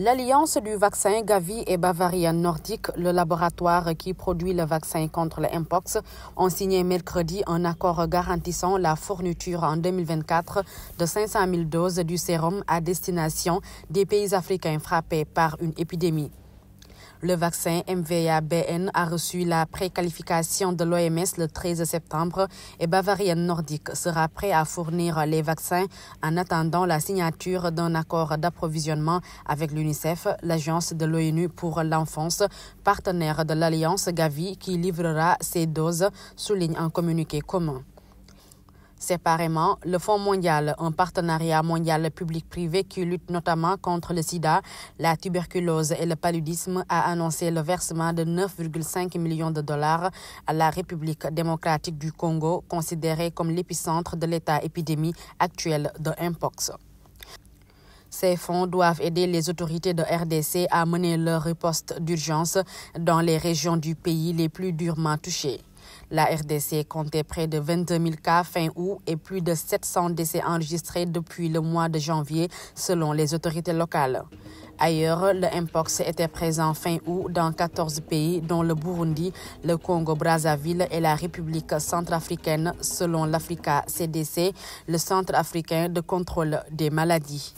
L'alliance du vaccin Gavi et Bavaria Nordique, le laboratoire qui produit le vaccin contre le Mpox, ont signé mercredi un accord garantissant la fourniture en 2024 de 500 000 doses du sérum à destination des pays africains frappés par une épidémie. Le vaccin MVA-BN a reçu la préqualification de l'OMS le 13 septembre et Bavarian Nordique sera prêt à fournir les vaccins en attendant la signature d'un accord d'approvisionnement avec l'UNICEF, l'agence de l'ONU pour l'enfance, partenaire de l'alliance Gavi qui livrera ses doses, souligne un communiqué commun. Séparément, le Fonds mondial, un partenariat mondial public-privé qui lutte notamment contre le sida, la tuberculose et le paludisme, a annoncé le versement de 9,5 millions de dollars à la République démocratique du Congo, considérée comme l'épicentre de l'état épidémie actuel de Mpox. Ces fonds doivent aider les autorités de RDC à mener leur riposte d'urgence dans les régions du pays les plus durement touchées. La RDC comptait près de 22 000 cas fin août et plus de 700 décès enregistrés depuis le mois de janvier, selon les autorités locales. Ailleurs, le Mpox était présent fin août dans 14 pays, dont le Burundi, le Congo-Brazzaville et la République centrafricaine, selon l'Africa CDC, le Centre africain de contrôle des maladies.